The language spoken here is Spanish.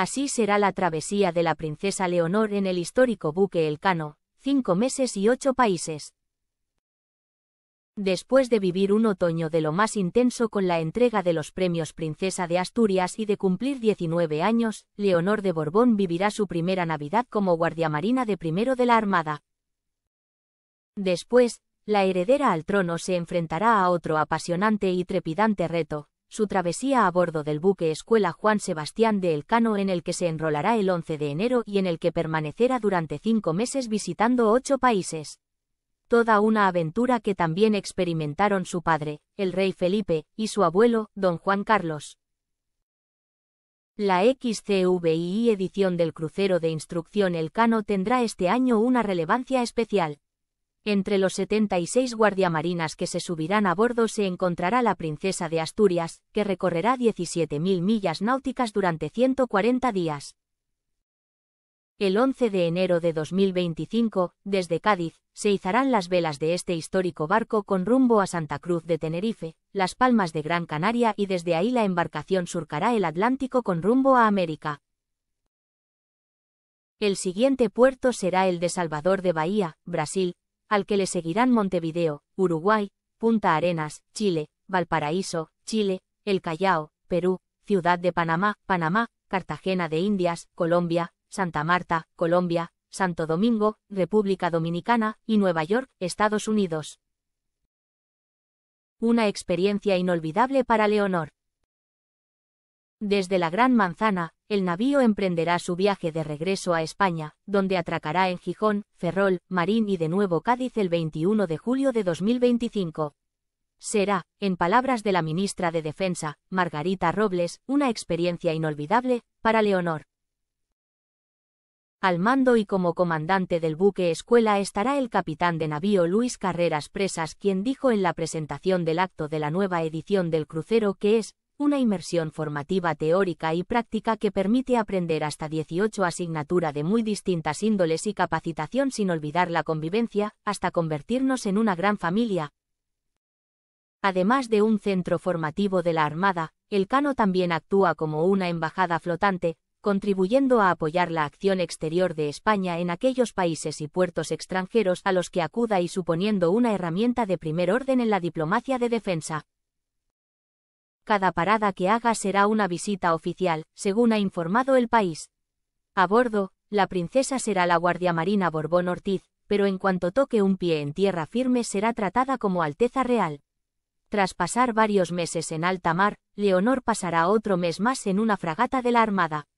Así será la travesía de la princesa Leonor en el histórico buque Elcano, cinco meses y ocho países. Después de vivir un otoño de lo más intenso con la entrega de los premios Princesa de Asturias y de cumplir 19 años, Leonor de Borbón vivirá su primera Navidad como guardiamarina de primero de la Armada. Después, la heredera al trono se enfrentará a otro apasionante y trepidante reto, su travesía a bordo del buque Escuela Juan Sebastián de Elcano en el que se enrolará el 11 de enero y en el que permanecerá durante cinco meses visitando ocho países. Toda una aventura que también experimentaron su padre, el rey Felipe, y su abuelo, don Juan Carlos. La XCVII edición del crucero de instrucción Elcano tendrá este año una relevancia especial. Entre los 76 guardiamarinas que se subirán a bordo se encontrará la princesa de Asturias, que recorrerá 17.000 millas náuticas durante 140 días. El 11 de enero de 2025, desde Cádiz, se izarán las velas de este histórico barco con rumbo a Santa Cruz de Tenerife, Las Palmas de Gran Canaria y desde ahí la embarcación surcará el Atlántico con rumbo a América. El siguiente puerto será el de Salvador de Bahía, Brasil, al que le seguirán Montevideo, Uruguay, Punta Arenas, Chile, Valparaíso, Chile, El Callao, Perú, Ciudad de Panamá, Panamá, Cartagena de Indias, Colombia, Santa Marta, Colombia, Santo Domingo, República Dominicana y Nueva York, Estados Unidos. Una experiencia inolvidable para Leonor. Desde la Gran Manzana, el navío emprenderá su viaje de regreso a España, donde atracará en Gijón, Ferrol, Marín y de nuevo Cádiz el 21 de julio de 2025. Será, en palabras de la ministra de Defensa, Margarita Robles, una experiencia inolvidable para Leonor. Al mando y como comandante del buque escuela estará el capitán de navío Luis Carreras Presas, quien dijo en la presentación del acto de la nueva edición del crucero que es, una inmersión formativa teórica y práctica que permite aprender hasta 18 asignaturas de muy distintas índoles y capacitación sin olvidar la convivencia, hasta convertirnos en una gran familia. Además de un centro formativo de la Armada, el Cano también actúa como una embajada flotante, contribuyendo a apoyar la acción exterior de España en aquellos países y puertos extranjeros a los que acuda y suponiendo una herramienta de primer orden en la diplomacia de defensa cada parada que haga será una visita oficial, según ha informado el país. A bordo, la princesa será la Guardia Marina Borbón Ortiz, pero en cuanto toque un pie en tierra firme será tratada como Alteza Real. Tras pasar varios meses en alta mar, Leonor pasará otro mes más en una fragata de la Armada.